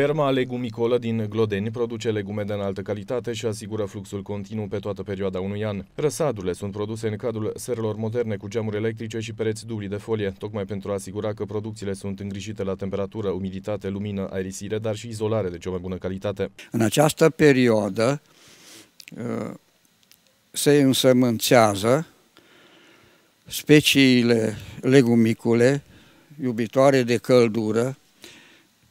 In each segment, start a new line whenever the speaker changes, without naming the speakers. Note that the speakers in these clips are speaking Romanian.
Ferma Legumicolă din Glodeni produce legume de înaltă calitate și asigură fluxul continuu pe toată perioada unui an. Răsadurile sunt produse în cadrul serelor moderne cu geamuri electrice și pereți dubli de folie, tocmai pentru a asigura că producțiile sunt îngrijite la temperatură, umiditate, lumină,
aerisire, dar și izolare de cea mai bună calitate. În această perioadă ă, se însămânțează speciile legumicule iubitoare de căldură,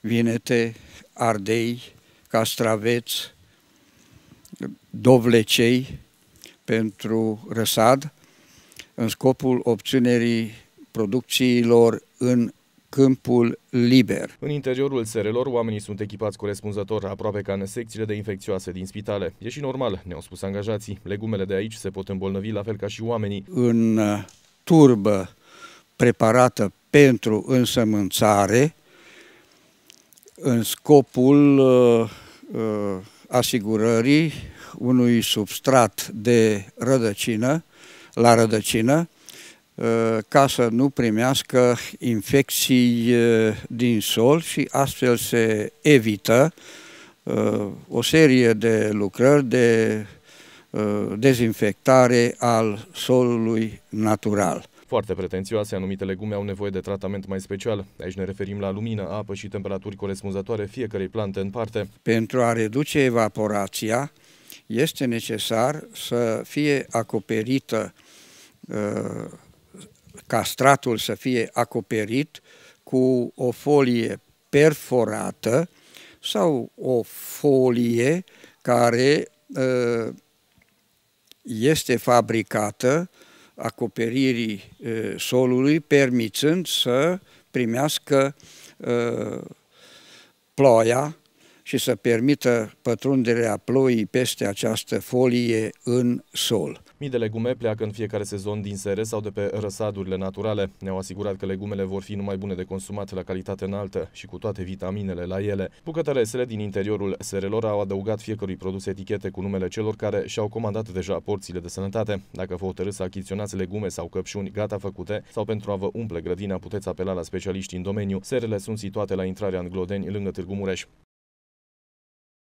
Vinete, Ardei, Castraveți, Dovlecei pentru răsad în scopul obținerii producțiilor în câmpul liber.
În interiorul serelor, oamenii sunt echipați corespunzător, aproape ca în secțiile de infecțioase din spitale. E și normal, ne-au spus angajații. Legumele de aici se pot îmbolnăvi la fel ca și oamenii.
În uh, turbă preparată pentru însămânțare, în scopul uh, uh, asigurării unui substrat de rădăcină, la rădăcină, uh, ca să nu primească infecții din sol și astfel se evită o serie de lucrări de dezinfectare al solului natural. Foarte pretențioase,
anumite legume au nevoie de tratament mai special. Aici ne referim la lumină, apă și temperaturi corespunzătoare fiecarei plante în parte.
Pentru a reduce evaporația, este necesar să fie acoperită ă, ca stratul să fie acoperit cu o folie perforată sau o folie care ă, este fabricată acoperirii solului, permițând să primească ploaia și să permită pătrunderea ploii peste această folie în sol.
Mii de legume pleacă în fiecare sezon din sere sau de pe răsadurile naturale. Ne-au asigurat că legumele vor fi numai bune de consumat la calitate înaltă și cu toate vitaminele la ele. Bucătările din interiorul serelor au adăugat fiecărui produs etichete cu numele celor care și-au comandat deja porțiile de sănătate. Dacă vă hotărâți să achiziționați legume sau căpșuni gata făcute sau pentru a vă umple grădina, puteți apela la specialiști în domeniu. Serele sunt situate la intrarea în Glodeni, lângă Târgu Mureș.